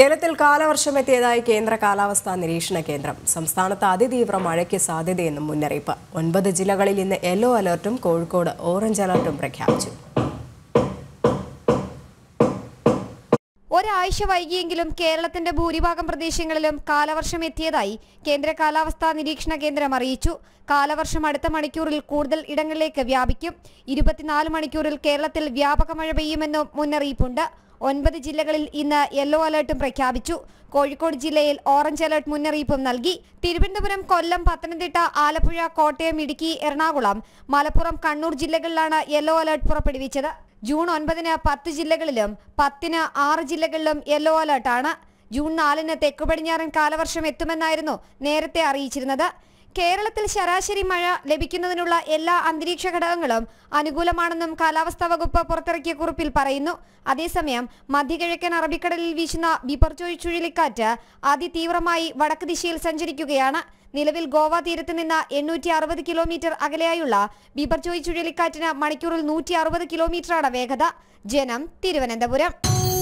കേരളത്തിൽ കാലവർഷം എത്തിയതായി കേന്ദ്ര കാലാവസ്ഥാ നിരീക്ഷണ കേന്ദ്രം സംസ്ഥാനത്ത് അതിതീവ്ര മഴയ്ക്ക് സാധ്യതയെന്നും മുന്നറിയിപ്പ് ഒൻപത് ജില്ലകളിൽ ഇന്ന് യെല്ലോ അലർട്ടും കോഴിക്കോട് ഓറഞ്ച് അലർട്ടും പ്രഖ്യാപിച്ചു ഒരാഴ്ച വൈകിയെങ്കിലും കേരളത്തിന്റെ ഭൂരിഭാഗം പ്രദേശങ്ങളിലും കാലവർഷം എത്തിയതായി കേന്ദ്ര കാലാവസ്ഥാ നിരീക്ഷണ കേന്ദ്രം അറിയിച്ചു കാലവർഷം അടുത്ത മണിക്കൂറിൽ കൂടുതൽ ഇടങ്ങളിലേക്ക് വ്യാപിക്കും ഇരുപത്തിനാല് മണിക്കൂറിൽ കേരളത്തിൽ വ്യാപക മഴ പെയ്യുമെന്നും മുന്നറിയിപ്പുണ്ട് ഒൻപത് ജില്ലകളിൽ ഇന്ന് യെല്ലോ അലേർട്ടും പ്രഖ്യാപിച്ചു കോഴിക്കോട് ജില്ലയിൽ ഓറഞ്ച് അലേർട്ട് മുന്നറിയിപ്പും നൽകി തിരുവനന്തപുരം കൊല്ലം പത്തനംതിട്ട ആലപ്പുഴ കോട്ടയം ഇടുക്കി എറണാകുളം മലപ്പുറം കണ്ണൂർ ജില്ലകളിലാണ് യെല്ലോ അലേർട്ട് പുറപ്പെടുവിച്ചത് ജൂൺ ഒൻപതിന് പത്ത് ജില്ലകളിലും പത്തിന് ആറ് ജില്ലകളിലും യെല്ലോ അലർട്ടാണ് ജൂൺ നാലിന് തെക്കു പടിഞ്ഞാറൻ കാലവർഷം എത്തുമെന്നായിരുന്നു നേരത്തെ അറിയിച്ചിരുന്നത് കേരളത്തിൽ ശരാശരി മഴ ലഭിക്കുന്നതിനുള്ള എല്ലാ അന്തരീക്ഷ ഘടകങ്ങളും അനുകൂലമാണെന്നും കാലാവസ്ഥാ വകുപ്പ് പുറത്തിറക്കിയ കുറിപ്പിൽ പറയുന്നു അതേസമയം മധ്യകിഴക്കൻ അറബിക്കടലിൽ വീശുന്ന ബിപർജോയ് ചുഴലിക്കാറ്റ് അതിതീവ്രമായി വടക്ക് ദിശയിൽ സഞ്ചരിക്കുകയാണ് നിലവിൽ ഗോവ തീരത്ത് നിന്ന് എണ്ണൂറ്റി അറുപത് കിലോമീറ്റർ അകലെയായുള്ള ബിപർജോയ് ചുഴലിക്കാറ്റിന് മണിക്കൂറിൽ നൂറ്റി അറുപത് കിലോമീറ്ററാണ് വേഗത ജനം തിരുവനന്തപുരം